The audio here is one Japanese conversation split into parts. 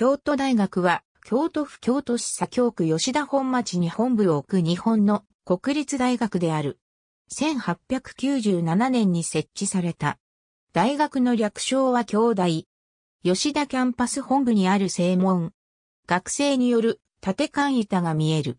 京都大学は、京都府京都市左京区吉田本町に本部を置く日本の国立大学である。1897年に設置された。大学の略称は京大。吉田キャンパス本部にある正門。学生による縦間板が見える。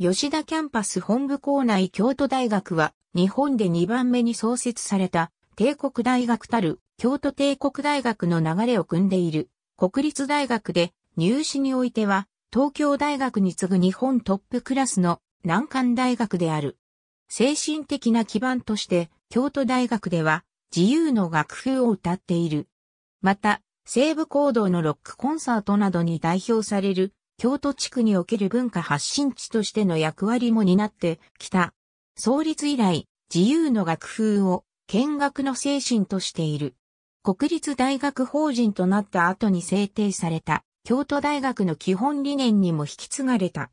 吉田キャンパス本部校内京都大学は日本で2番目に創設された帝国大学たる京都帝国大学の流れを組んでいる。国立大学で入試においては、東京大学に次ぐ日本トップクラスの難関大学である。精神的な基盤として、京都大学では自由の楽譜を歌っている。また、西部行動のロックコンサートなどに代表される、京都地区における文化発信地としての役割も担ってきた。創立以来、自由の楽譜を見学の精神としている。国立大学法人となった後に制定された京都大学の基本理念にも引き継がれた。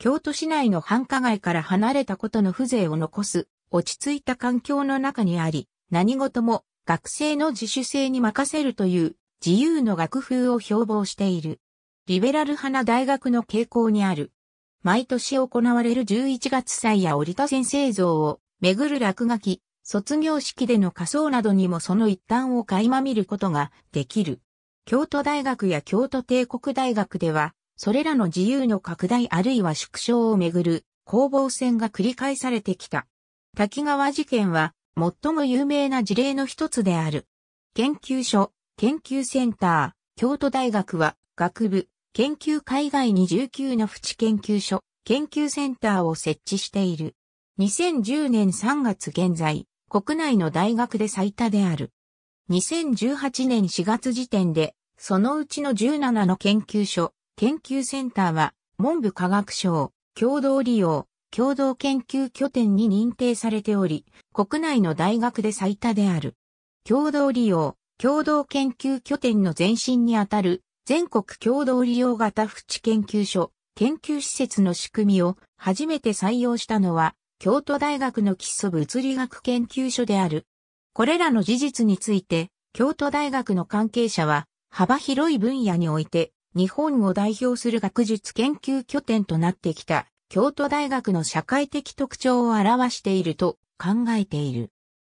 京都市内の繁華街から離れたことの風情を残す落ち着いた環境の中にあり、何事も学生の自主性に任せるという自由の学風を標榜している。リベラル派な大学の傾向にある。毎年行われる11月祭や折田先生像をめぐる落書き、卒業式での仮装などにもその一端を垣間見ることができる。京都大学や京都帝国大学では、それらの自由の拡大あるいは縮小をめぐる攻防戦が繰り返されてきた。滝川事件は最も有名な事例の一つである。研究所、研究センター、京都大学は学部、研究海外に19の淵研究所、研究センターを設置している。2010年3月現在、国内の大学で最多である。2018年4月時点で、そのうちの17の研究所、研究センターは、文部科学省、共同利用、共同研究拠点に認定されており、国内の大学で最多である。共同利用、共同研究拠点の前身にあたる、全国共同利用型淵研究所、研究施設の仕組みを初めて採用したのは、京都大学の基礎物理学研究所である。これらの事実について、京都大学の関係者は、幅広い分野において、日本を代表する学術研究拠点となってきた、京都大学の社会的特徴を表していると考えている。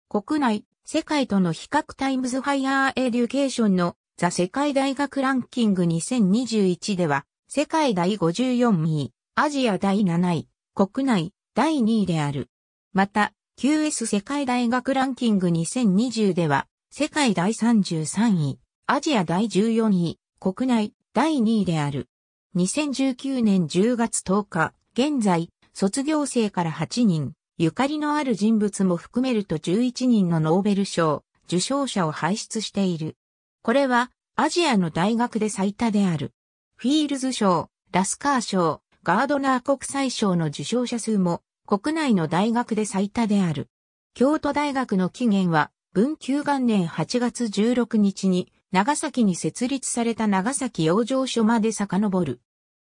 国内、世界との比較タイムズハイヤーエデュケーションのザ世界大学ランキング2021では、世界第54位、アジア第7位、国内、第2位である。また、QS 世界大学ランキング2020では、世界第33位、アジア第14位、国内第2位である。2019年10月10日、現在、卒業生から8人、ゆかりのある人物も含めると11人のノーベル賞、受賞者を輩出している。これは、アジアの大学で最多である。フィールズ賞、ラスカー賞、ガードナー国際賞の受賞者数も国内の大学で最多である。京都大学の起源は文久元年8月16日に長崎に設立された長崎養生所まで遡る。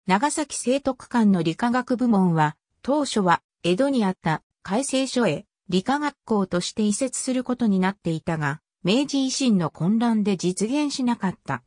長崎聖徳館の理化学部門は当初は江戸にあった改正所へ理化学校として移設することになっていたが、明治維新の混乱で実現しなかった。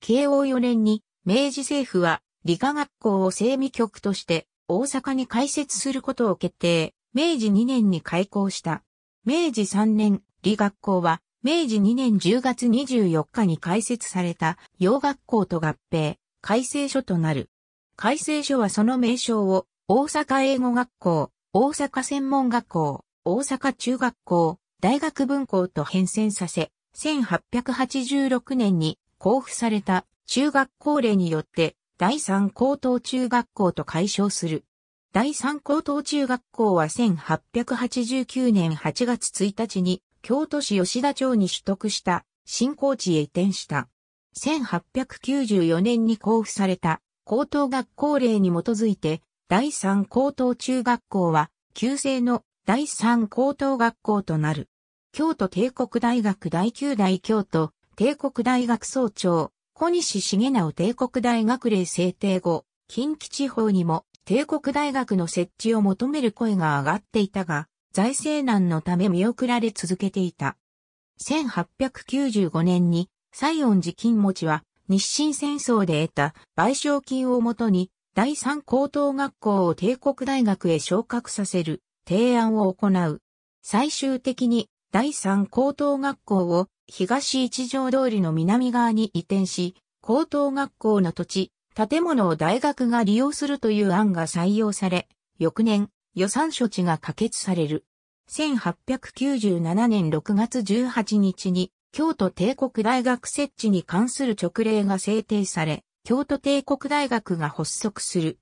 慶応4年に明治政府は理科学校を整備局として大阪に開設することを決定、明治2年に開校した。明治3年、理学校は明治2年10月24日に開設された洋学校と合併、改正書となる。改正書はその名称を大阪英語学校、大阪専門学校、大阪中学校、大学文校と変遷させ、1886年に交付された中学校令によって第三高等中学校と解消する。第三高等中学校は1889年8月1日に京都市吉田町に取得した新高地へ移転した。1894年に交付された高等学校令に基づいて第三高等中学校は旧制の第三高等学校となる。京都帝国大学第9代京都帝国大学総長小西重直帝国大学令制定後、近畿地方にも帝国大学の設置を求める声が上がっていたが、財政難のため見送られ続けていた。1895年に西園寺金持ちは日清戦争で得た賠償金をもとに第三高等学校を帝国大学へ昇格させる提案を行う。最終的に第三高等学校を東一条通りの南側に移転し、高等学校の土地、建物を大学が利用するという案が採用され、翌年、予算処置が可決される。1897年6月18日に、京都帝国大学設置に関する直令が制定され、京都帝国大学が発足する。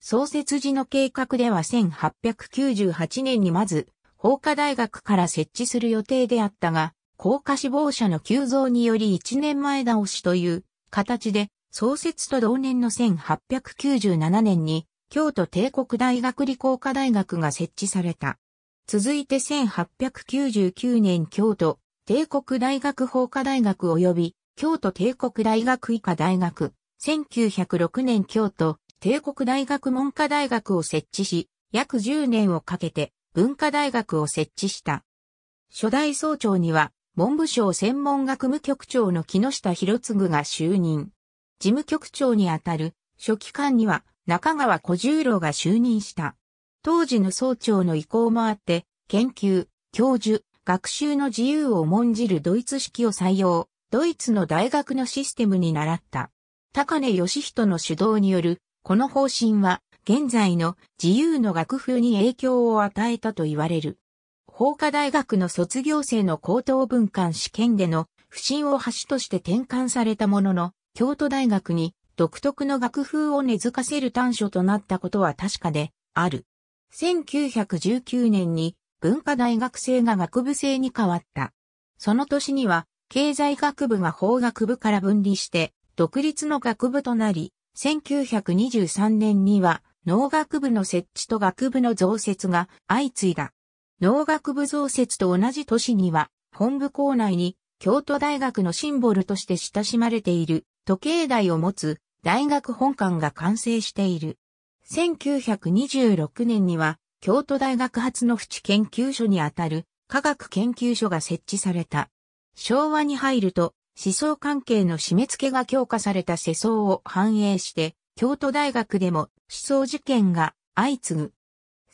創設時の計画では1898年にまず、法科大学から設置する予定であったが、高架志望者の急増により1年前倒しという形で、創設と同年の1897年に、京都帝国大学理工科大学が設置された。続いて1899年京都帝国大学法科大学及び京都帝国大学医科大学、1906年京都帝国大学文科大学を設置し、約10年をかけて文化大学を設置した。初代総長には、文部省専門学務局長の木下博次が就任。事務局長にあたる書記官には中川小十郎が就任した。当時の総長の意向もあって、研究、教授、学習の自由を重んじるドイツ式を採用、ドイツの大学のシステムに習った。高根義人の主導による、この方針は現在の自由の楽風に影響を与えたと言われる。法科大学の卒業生の高等文官試験での不信を橋として転換されたものの、京都大学に独特の楽風を根付かせる短所となったことは確かである。1919年に文化大学生が学部生に変わった。その年には経済学部が法学部から分離して独立の学部となり、1923年には農学部の設置と学部の増設が相次いだ。農学部増設と同じ年には、本部校内に京都大学のシンボルとして親しまれている時計台を持つ大学本館が完成している。1926年には京都大学発の淵研究所にあたる科学研究所が設置された。昭和に入ると思想関係の締め付けが強化された世相を反映して京都大学でも思想事件が相次ぐ。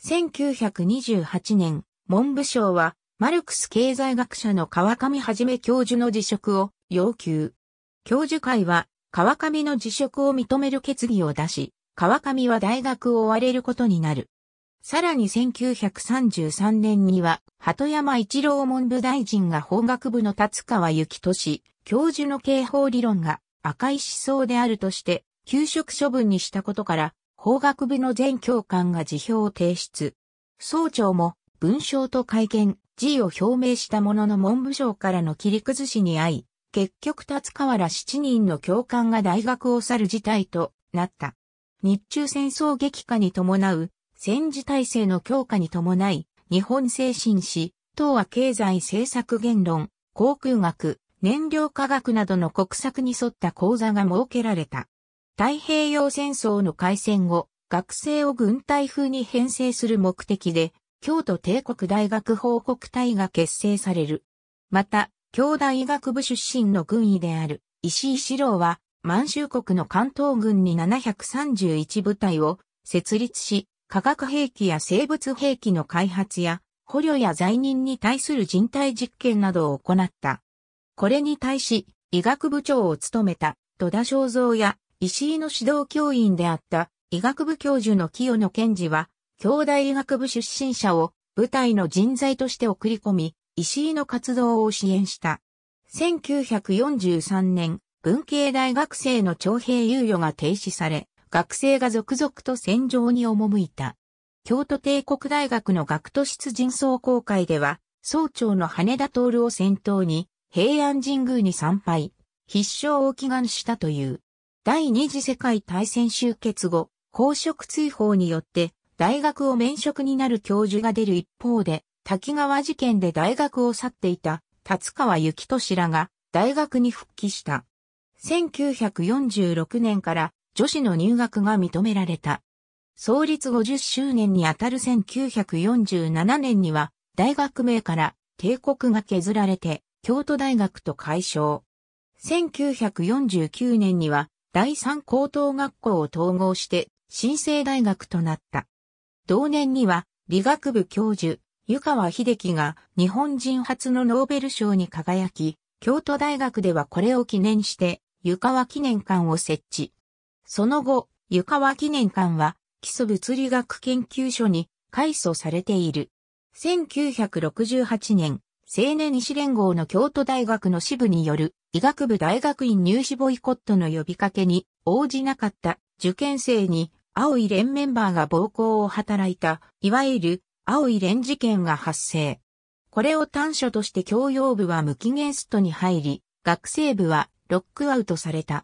1928年、文部省はマルクス経済学者の川上はじめ教授の辞職を要求。教授会は川上の辞職を認める決議を出し、川上は大学を追われることになる。さらに1933年には、鳩山一郎文部大臣が法学部の立川幸俊、教授の刑法理論が赤い思想であるとして、休職処分にしたことから、法学部の全教官が辞表を提出。総長も文章と会見、辞意を表明したものの文部省からの切り崩しに遭い、結局立川ら7人の教官が大学を去る事態となった。日中戦争激化に伴う戦時体制の強化に伴い、日本精神史、党は経済政策言論、航空学、燃料科学などの国策に沿った講座が設けられた。太平洋戦争の開戦後、学生を軍隊風に編成する目的で、京都帝国大学報告隊が結成される。また、京大医学部出身の軍医である石井四郎は、満州国の関東軍に731部隊を設立し、化学兵器や生物兵器の開発や、捕虜や罪人に対する人体実験などを行った。これに対し、医学部長を務めた戸田正造や石井の指導教員であった医学部教授の清野健治は、京大医学部出身者を部隊の人材として送り込み、石井の活動を支援した。1943年、文系大学生の徴兵猶予が停止され、学生が続々と戦場に赴いた。京都帝国大学の学徒室人総公会では、総長の羽田徹を先頭に、平安神宮に参拝、必勝を祈願したという。第二次世界大戦終結後、公職追放によって大学を免職になる教授が出る一方で、滝川事件で大学を去っていた達川幸俊らが大学に復帰した。1946年から女子の入学が認められた。創立50周年にあたる1947年には大学名から帝国が削られて京都大学と解消。1949年には第三高等学校を統合して、新生大学となった。同年には、理学部教授、湯川秀樹が日本人初のノーベル賞に輝き、京都大学ではこれを記念して、湯川記念館を設置。その後、湯川記念館は基礎物理学研究所に改祖されている。1968年、青年医師連合の京都大学の支部による医学部大学院入試ボイコットの呼びかけに応じなかった受験生に青い連メンバーが暴行を働いた、いわゆる青い連事件が発生。これを短所として教養部は無期限ストに入り、学生部はロックアウトされた。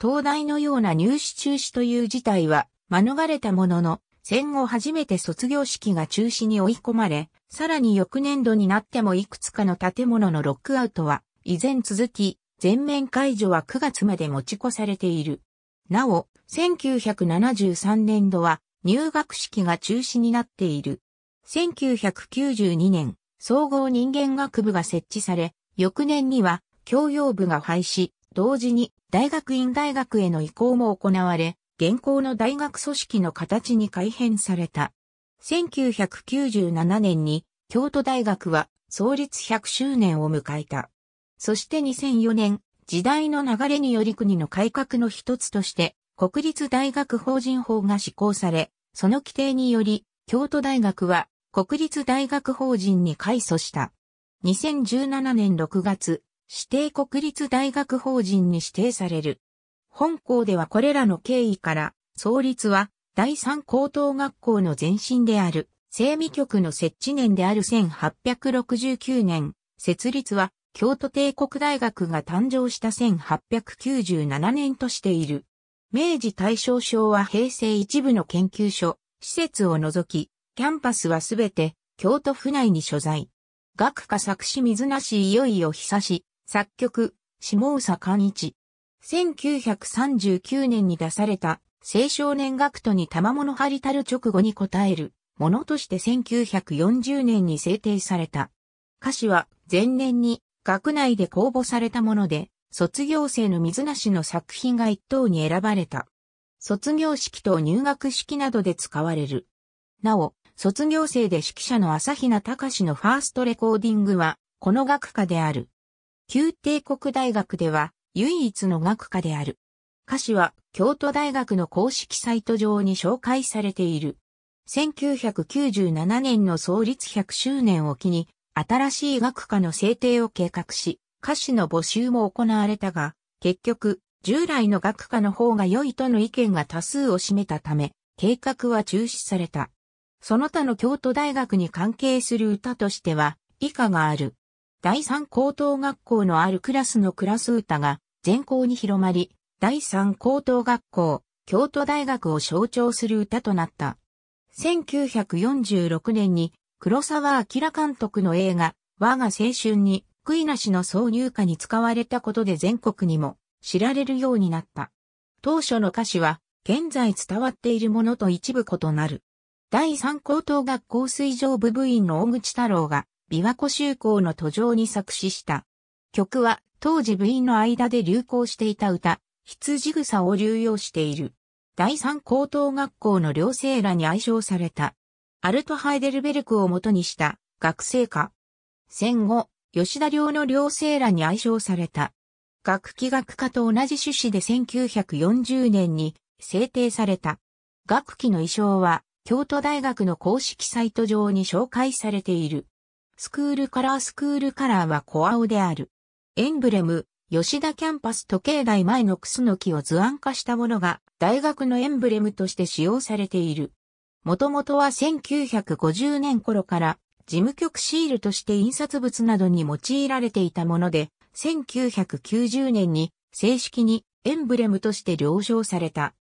東大のような入試中止という事態は免れたものの、戦後初めて卒業式が中止に追い込まれ、さらに翌年度になってもいくつかの建物のロックアウトは、依然続き、全面解除は9月まで持ち越されている。なお、1973年度は入学式が中止になっている。1992年、総合人間学部が設置され、翌年には教養部が廃止、同時に大学院大学への移行も行われ、現行の大学組織の形に改変された。1997年に京都大学は創立100周年を迎えた。そして2004年、時代の流れにより国の改革の一つとして、国立大学法人法が施行され、その規定により、京都大学は国立大学法人に改組した。2017年6月、指定国立大学法人に指定される。本校ではこれらの経緯から、創立は第三高等学校の前身である、整備局の設置年である1869年、設立は京都帝国大学が誕生した1897年としている。明治大正昭和平成一部の研究所、施設を除き、キャンパスはすべて京都府内に所在。学科作詞水無しいよいよ久し、作曲、下佐寛一。1939年に出された青少年学徒に賜物張りたる直後に応えるものとして1940年に制定された。歌詞は前年に学内で公募されたもので、卒業生の水無しの作品が一等に選ばれた。卒業式と入学式などで使われる。なお、卒業生で指揮者の朝比奈隆のファーストレコーディングは、この学科である。旧帝国大学では唯一の学科である。歌詞は京都大学の公式サイト上に紹介されている。1997年の創立100周年を機に、新しい学科の制定を計画し、歌詞の募集も行われたが、結局、従来の学科の方が良いとの意見が多数を占めたため、計画は中止された。その他の京都大学に関係する歌としては、以下がある。第三高等学校のあるクラスのクラス歌が全校に広まり、第三高等学校、京都大学を象徴する歌となった。1946年に黒沢明監督の映画、我が青春に悔いなしの挿入歌に使われたことで全国にも知られるようになった。当初の歌詞は現在伝わっているものと一部異なる。第三高等学校水上部部員の大口太郎が琵琶湖修行の途上に作詞した。曲は当時部員の間で流行していた歌、羊草を流用している。第三高等学校の寮生らに愛称された。アルト・ハイデルベルクをもとにした学生科。戦後、吉田寮の寮生らに愛称された。学期学科と同じ趣旨で1940年に制定された。学期の衣装は京都大学の公式サイト上に紹介されている。スクールカラースクールカラーは小青である。エンブレム、吉田キャンパス時計台前のクスノキを図案化したものが大学のエンブレムとして使用されている。もともとは1950年頃から事務局シールとして印刷物などに用いられていたもので、1990年に正式にエンブレムとして了承された。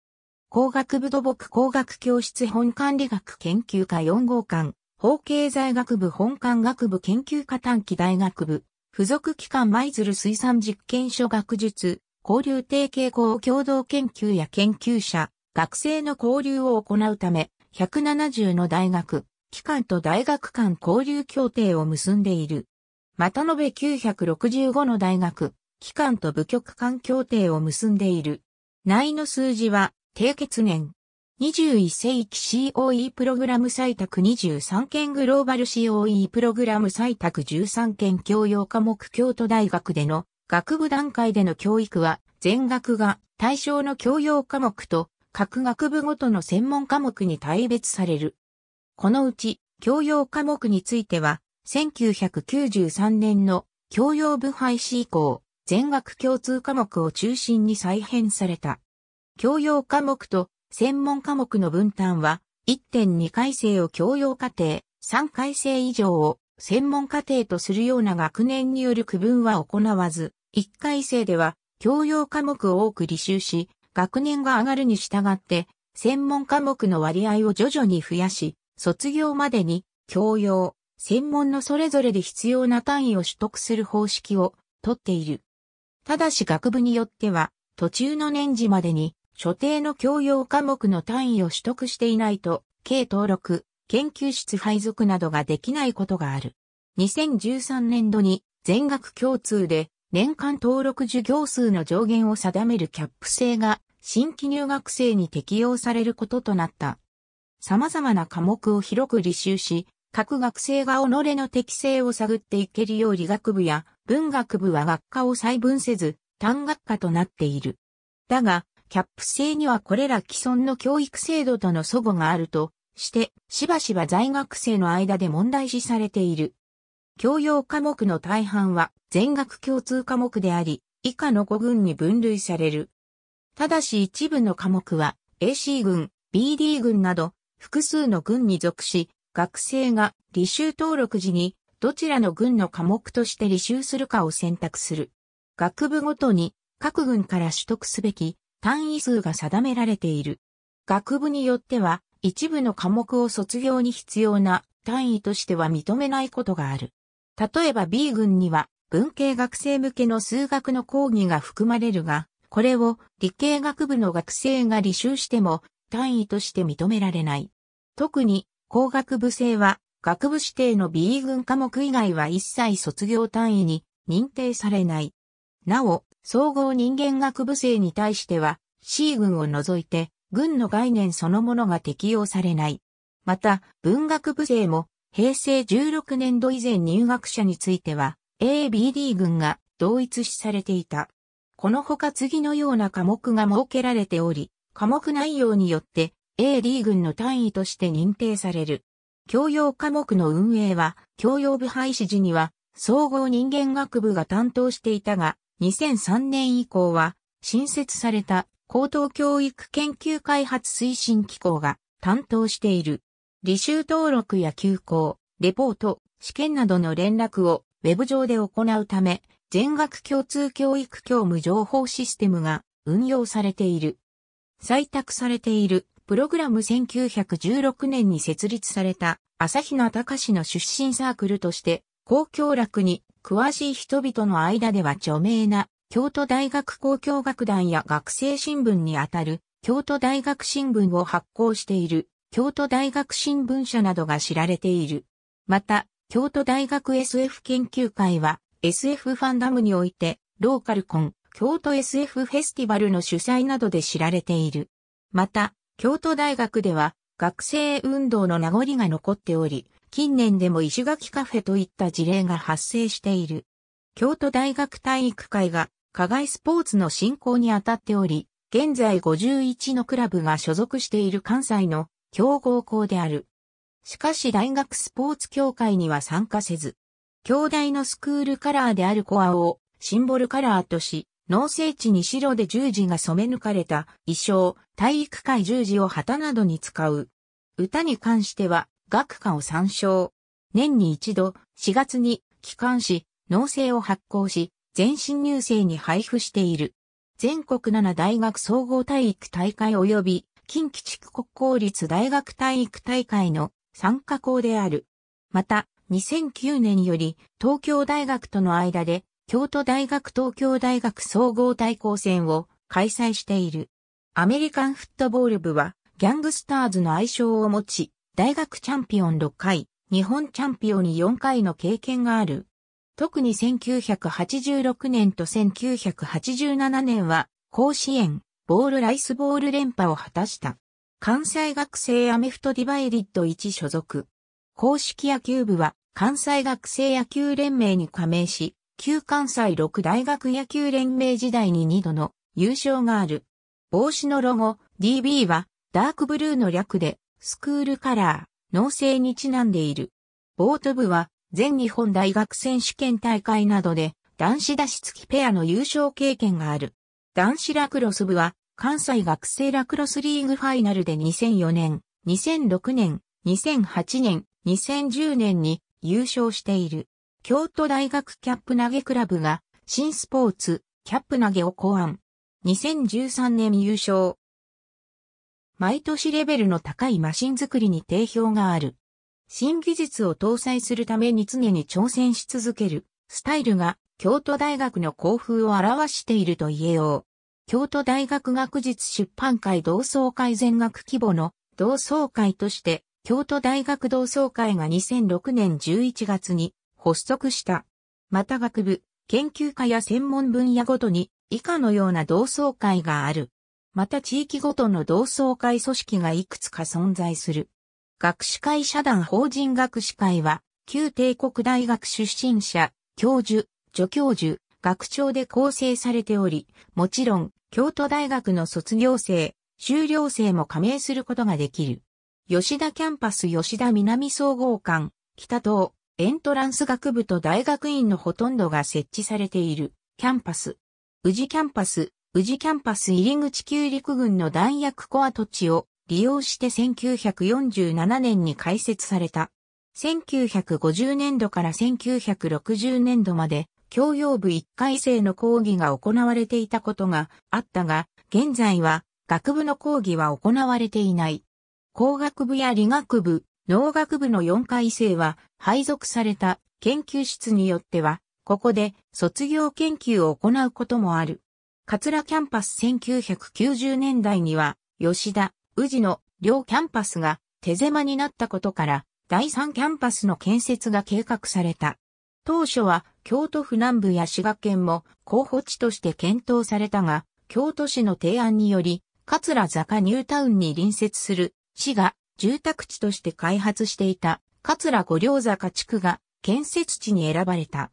工学部土木工学教室本管理学研究科4号館、法経済学部本館学部研究科短期大学部、付属機関舞鶴水産実験所学術、交流提携校共同研究や研究者、学生の交流を行うため、170の大学、機関と大学間交流協定を結んでいる。また延べ965の大学、機関と部局間協定を結んでいる。内の数字は、締結年、21世紀 COE プログラム採択23件グローバル COE プログラム採択13件教養科目京都大学での学部段階での教育は全学が対象の教養科目と各学部ごとの専門科目に対別される。このうち教養科目については1993年の教養部廃止以降全学共通科目を中心に再編された。教養科目と専門科目の分担は、1.2回生を教養課程、3回生以上を専門課程とするような学年による区分は行わず、1回生では教養科目を多く履修し、学年が上がるに従って、専門科目の割合を徐々に増やし、卒業までに教養、専門のそれぞれで必要な単位を取得する方式をとっている。ただし学部によっては、途中の年次までに所定の教養科目の単位を取得していないと、計登録、研究室配属などができないことがある。2013年度に全学共通で年間登録授業数の上限を定めるキャップ制が新規入学生に適用されることとなった。様々な科目を広く履修し、各学生が己の適性を探っていけるよう理学部や文学部は学科を細分せず、単学科となっている。だが、キャップ制にはこれら既存の教育制度との祖母があるとして、しばしば在学生の間で問題視されている。教養科目の大半は全学共通科目であり、以下の5群に分類される。ただし一部の科目は AC 群、BD 群など複数の群に属し、学生が履修登録時にどちらの群の科目として履修するかを選択する。学部ごとに各群から取得すべき単位数が定められている。学部によっては、一部の科目を卒業に必要な単位としては認めないことがある。例えば B 群には、文系学生向けの数学の講義が含まれるが、これを理系学部の学生が履修しても単位として認められない。特に工学部生は学部指定の B 群科目以外は一切卒業単位に認定されない。なお、総合人間学部生に対しては C 群を除いて群の概念そのものが適用されない。また、文学部生も平成16年度以前入学者については ABD 群が同一視されていた。このほか次のような科目が設けられており、科目内容によって AD 群の単位として認定される。教養科目の運営は、教養部廃止時には、総合人間学部が担当していたが、2003年以降は、新設された高等教育研究開発推進機構が担当している。履修登録や休校、レポート、試験などの連絡をウェブ上で行うため、全学共通教育教務情報システムが運用されている。採択されているプログラム1916年に設立された朝日奈隆の出身サークルとして、公共楽に詳しい人々の間では著名な京都大学交響楽団や学生新聞にあたる京都大学新聞を発行している京都大学新聞社などが知られている。また、京都大学 SF 研究会は SF ファンダムにおいてローカルコン、京都 SF フェスティバルの主催などで知られている。また、京都大学では学生運動の名残が残っており、近年でも石垣カフェといった事例が発生している。京都大学体育会が課外スポーツの振興にあたっており、現在51のクラブが所属している関西の強豪校である。しかし大学スポーツ協会には参加せず、京大のスクールカラーであるコアをシンボルカラーとし、農政地に白で十字が染め抜かれた衣装、体育会十字を旗などに使う。歌に関しては、学科を参照。年に一度、4月に、機関紙、農政を発行し、全新入生に配布している。全国7大学総合体育大会及び、近畿地区国公立大学体育大会の参加校である。また、2009年より、東京大学との間で、京都大学東京大学総合対抗戦を開催している。アメリカンフットボール部は、ギャングスターズの愛称を持ち、大学チャンピオン6回、日本チャンピオン4回の経験がある。特に1986年と1987年は、甲子園、ボールライスボール連覇を果たした。関西学生アメフトディバイリッド1所属。公式野球部は関西学生野球連盟に加盟し、旧関西6大学野球連盟時代に2度の優勝がある。帽子のロゴ DB はダークブルーの略でスクールカラー、農政にちなんでいる。ボート部は全日本大学選手権大会などで男子出し付きペアの優勝経験がある。男子ラクロス部は関西学生ラクロスリーグファイナルで2004年、2006年、2008年、2010年に優勝している。京都大学キャップ投げクラブが新スポーツ、キャップ投げを考案。2013年優勝、毎年レベルの高いマシン作りに定評がある。新技術を搭載するために常に挑戦し続けるスタイルが京都大学の校風を表していると言えよう。京都大学学術出版会同窓会全学規模の同窓会として京都大学同窓会が2006年11月に発足した。また学部、研究科や専門分野ごとに以下のような同窓会がある。また地域ごとの同窓会組織がいくつか存在する。学士会社団法人学士会は、旧帝国大学出身者、教授、助教授、学長で構成されており、もちろん、京都大学の卒業生、修了生も加盟することができる。吉田キャンパス吉田南総合館、北東、エントランス学部と大学院のほとんどが設置されている、キャンパス。宇治キャンパス、宇治キャンパス入口旧陸軍の弾薬コア土地を利用して1947年に開設された。1950年度から1960年度まで教養部1回生の講義が行われていたことがあったが、現在は学部の講義は行われていない。工学部や理学部、農学部の4回生は配属された研究室によっては、ここで卒業研究を行うこともある。桂キャンパス1990年代には、吉田、宇治の両キャンパスが手狭になったことから、第三キャンパスの建設が計画された。当初は京都府南部や滋賀県も候補地として検討されたが、京都市の提案により、桂坂ニュータウンに隣接する市が住宅地として開発していた桂五両坂地区が建設地に選ばれた。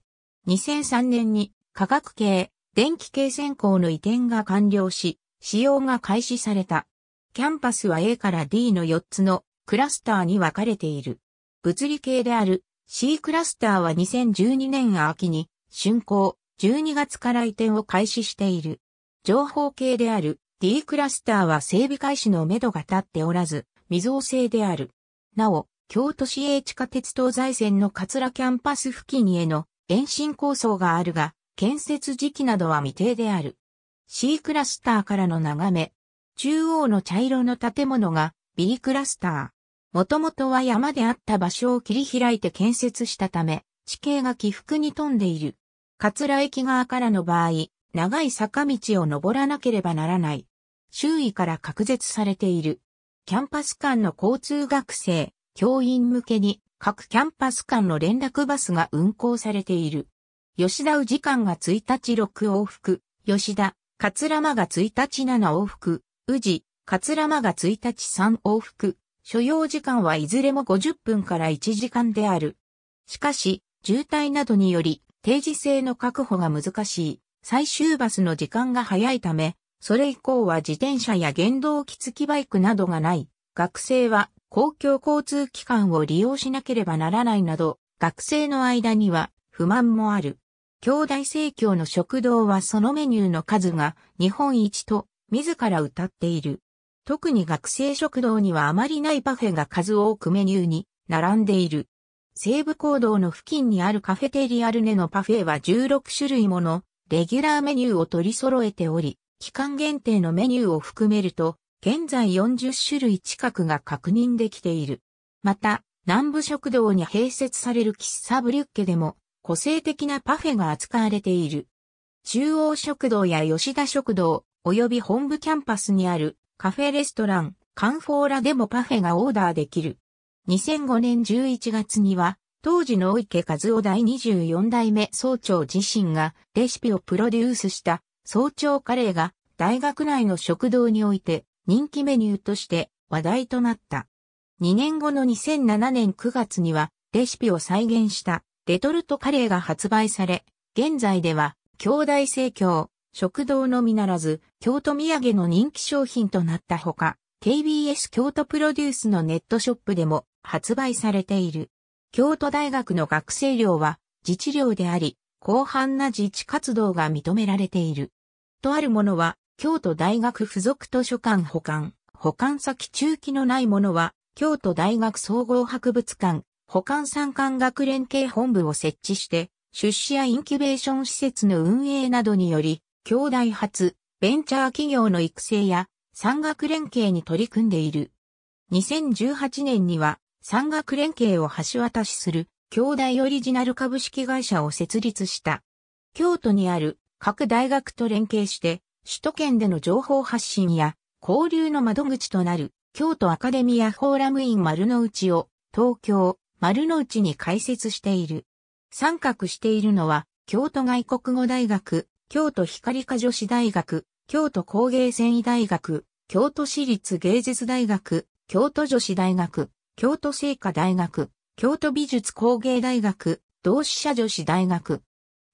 2003年に科学系電気系線攻の移転が完了し、使用が開始された。キャンパスは A から D の4つのクラスターに分かれている。物理系である C クラスターは2012年秋に竣工、12月から移転を開始している。情報系である D クラスターは整備開始のめどが立っておらず、未造成である。なお、京都市営地下鉄東西線の桂キャンパス付近への延伸構想があるが、建設時期などは未定である。C クラスターからの眺め。中央の茶色の建物が B クラスター。もともとは山であった場所を切り開いて建設したため、地形が起伏に富んでいる。桂駅側からの場合、長い坂道を登らなければならない。周囲から隔絶されている。キャンパス間の交通学生、教員向けに各キャンパス間の連絡バスが運行されている。吉田宇治間が1日6往復、吉田、桂間が1日7往復、宇治、桂間が1日3往復、所要時間はいずれも50分から1時間である。しかし、渋滞などにより、定時制の確保が難しい、最終バスの時間が早いため、それ以降は自転車や原動機付きバイクなどがない。学生は公共交通機関を利用しなければならないなど、学生の間には不満もある。兄弟生協の食堂はそのメニューの数が日本一と自ら歌っている。特に学生食堂にはあまりないパフェが数多くメニューに並んでいる。西武講堂の付近にあるカフェテリアルネのパフェは16種類ものレギュラーメニューを取り揃えており、期間限定のメニューを含めると、現在40種類近くが確認できている。また、南部食堂に併設される喫茶ブリュッケでも、個性的なパフェが扱われている。中央食堂や吉田食堂、及び本部キャンパスにあるカフェレストラン、カンフォーラでもパフェがオーダーできる。2005年11月には、当時の池和夫第24代目総長自身がレシピをプロデュースした総長カレーが大学内の食堂において人気メニューとして話題となった。2年後の2007年9月にはレシピを再現したレトルトカレーが発売され、現在では、兄弟生協、食堂のみならず、京都土産の人気商品となったほか、KBS 京都プロデュースのネットショップでも発売されている。京都大学の学生寮は自治寮であり、広範な自治活動が認められている。とあるものは、京都大学附属図書館保管、保管先中期のないものは、京都大学総合博物館、保管産官学連携本部を設置して、出資やインキュベーション施設の運営などにより、兄弟発、ベンチャー企業の育成や、産学連携に取り組んでいる。2018年には、産学連携を橋渡しする、兄弟オリジナル株式会社を設立した。京都にある各大学と連携して、首都圏での情報発信や交流の窓口となる京都アカデミアフォーラムイン丸の内を東京、丸の内に開設している。参画しているのは、京都外国語大学、京都光科女子大学、京都工芸繊維大学、京都市立芸術大学、京都女子大学、京都聖火大学、京都美術工芸大学、同志社女子大学、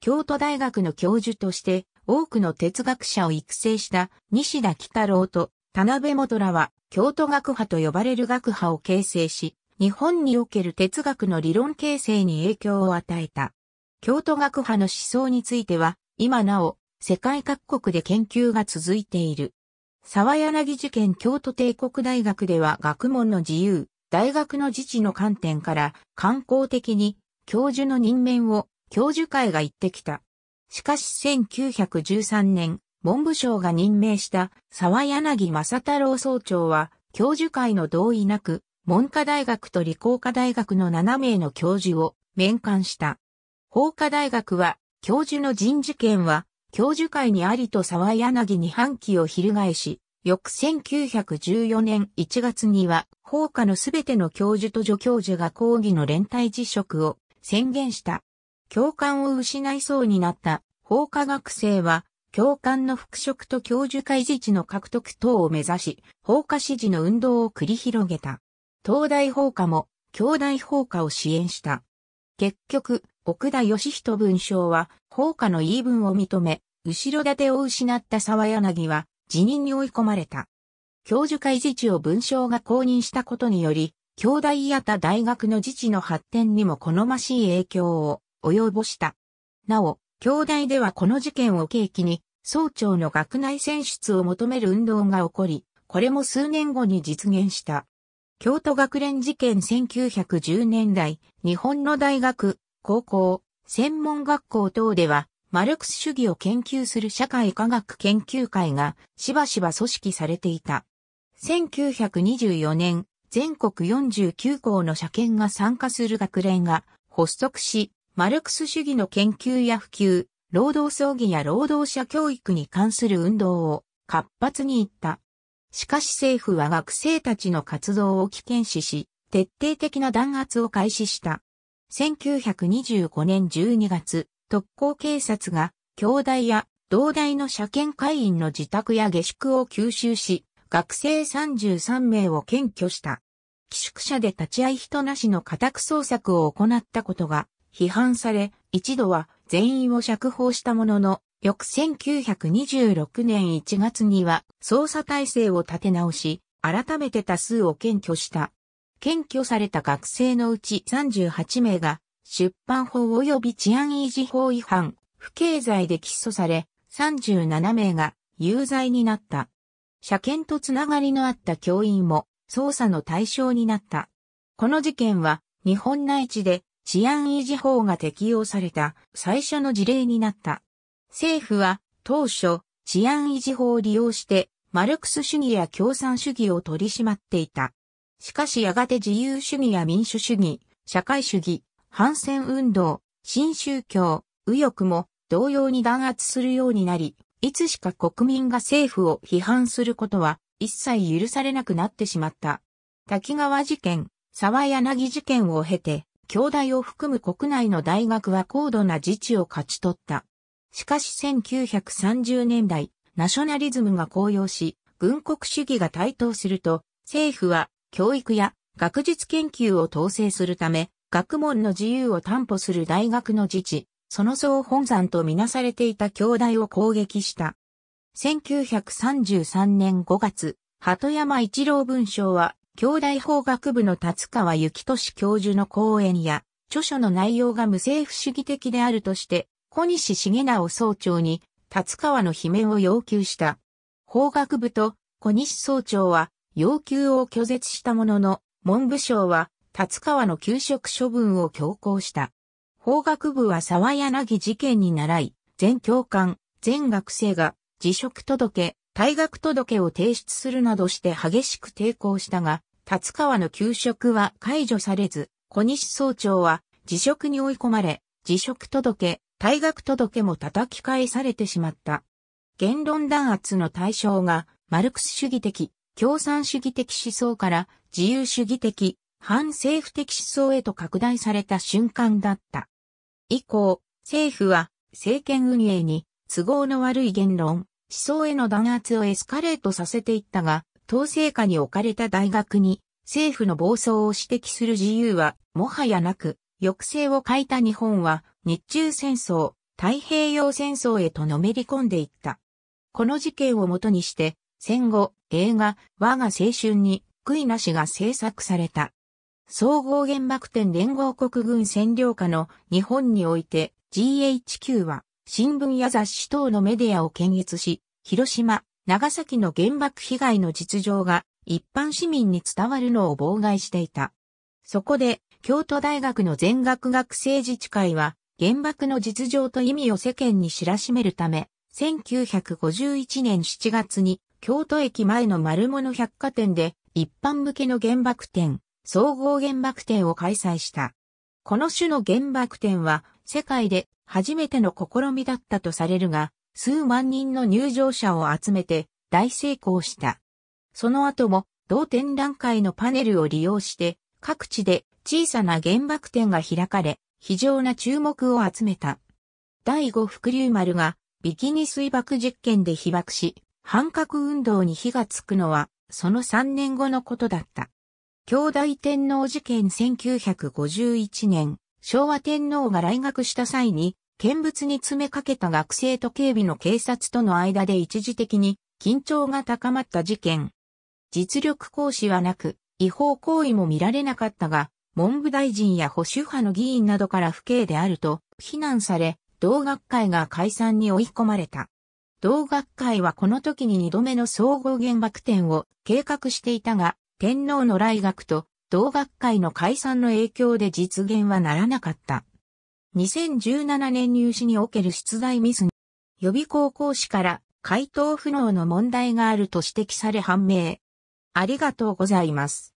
京都大学の教授として、多くの哲学者を育成した西田喜太郎と田辺元らは京都学派と呼ばれる学派を形成し、日本における哲学の理論形成に影響を与えた。京都学派の思想については、今なお、世界各国で研究が続いている。沢柳事件京都帝国大学では学問の自由、大学の自治の観点から、観光的に、教授の任免を、教授会が言ってきた。しかし1913年、文部省が任命した沢柳正太郎総長は、教授会の同意なく、文科大学と理工科大学の7名の教授を面会した。法科大学は、教授の人事権は、教授会にありと沢柳に反旗を翻し、翌1914年1月には、法科のすべての教授と助教授が講義の連帯辞職を宣言した。教官を失いそうになった法科学生は、教官の復職と教授会自治の獲得等を目指し、法科支持の運動を繰り広げた。東大放火も、京大放火を支援した。結局、奥田義人文章は、放火の言い分を認め、後ろ盾を失った沢柳は、辞任に追い込まれた。教授会自治を文章が公認したことにより、京大やた大学の自治の発展にも好ましい影響を及ぼした。なお、京大ではこの事件を契機に、総長の学内選出を求める運動が起こり、これも数年後に実現した。京都学連事件1910年代、日本の大学、高校、専門学校等では、マルクス主義を研究する社会科学研究会がしばしば組織されていた。1924年、全国49校の社研が参加する学連が発足し、マルクス主義の研究や普及、労働葬儀や労働者教育に関する運動を活発に行った。しかし政府は学生たちの活動を危険視し、徹底的な弾圧を開始した。1925年12月、特攻警察が、兄弟や同大の車検会員の自宅や下宿を吸収し、学生33名を検挙した。寄宿舎で立ち会い人なしの家宅捜索を行ったことが批判され、一度は全員を釈放したものの、翌1926年1月には捜査体制を立て直し、改めて多数を検挙した。検挙された学生のうち38名が出版法及び治安維持法違反、不敬罪で起訴され、37名が有罪になった。車検とつながりのあった教員も捜査の対象になった。この事件は日本内地で治安維持法が適用された最初の事例になった。政府は当初治安維持法を利用してマルクス主義や共産主義を取り締まっていた。しかしやがて自由主義や民主主義、社会主義、反戦運動、新宗教、右翼も同様に弾圧するようになり、いつしか国民が政府を批判することは一切許されなくなってしまった。滝川事件、沢柳事件を経て、兄弟を含む国内の大学は高度な自治を勝ち取った。しかし1930年代、ナショナリズムが高揚し、軍国主義が台頭すると、政府は教育や学術研究を統制するため、学問の自由を担保する大学の自治、その総本山とみなされていた兄弟を攻撃した。1933年5月、鳩山一郎文章は、兄弟法学部の達川幸俊教授の講演や、著書の内容が無政府主義的であるとして、小西重直総長に、達川の罷免を要求した。法学部と小西総長は要求を拒絶したものの、文部省は達川の休職処分を強行した。法学部は沢柳事件に倣い、全教官、全学生が辞職届、退学届を提出するなどして激しく抵抗したが、達川の休職は解除されず、小西総長は辞職に追い込まれ、辞職届、退学届も叩き返されてしまった。言論弾圧の対象が、マルクス主義的、共産主義的思想から自由主義的、反政府的思想へと拡大された瞬間だった。以降、政府は政権運営に都合の悪い言論、思想への弾圧をエスカレートさせていったが、統制下に置かれた大学に政府の暴走を指摘する自由はもはやなく、抑制を欠いた日本は日中戦争、太平洋戦争へとのめり込んでいった。この事件をもとにして戦後映画我が青春に悔いなしが制作された。総合原爆店連合国軍占領下の日本において GHQ は新聞や雑誌等のメディアを検閲し、広島、長崎の原爆被害の実情が一般市民に伝わるのを妨害していた。そこで京都大学の全学学生自治会は、原爆の実情と意味を世間に知らしめるため、1951年7月に京都駅前の丸物百貨店で一般向けの原爆展、総合原爆展を開催した。この種の原爆展は世界で初めての試みだったとされるが、数万人の入場者を集めて大成功した。その後も同展覧会のパネルを利用して各地で小さな原爆展が開かれ、非常な注目を集めた。第五福竜丸がビキニ水爆実験で被爆し、反核運動に火がつくのは、その3年後のことだった。兄弟天皇事件1951年、昭和天皇が来学した際に、見物に詰めかけた学生と警備の警察との間で一時的に緊張が高まった事件。実力行使はなく、違法行為も見られなかったが、文部大臣や保守派の議員などから不敬であると非難され、同学会が解散に追い込まれた。同学会はこの時に2度目の総合原爆展を計画していたが、天皇の来学と同学会の解散の影響で実現はならなかった。2017年入試における出題ミスに、予備高校士から回答不能の問題があると指摘され判明。ありがとうございます。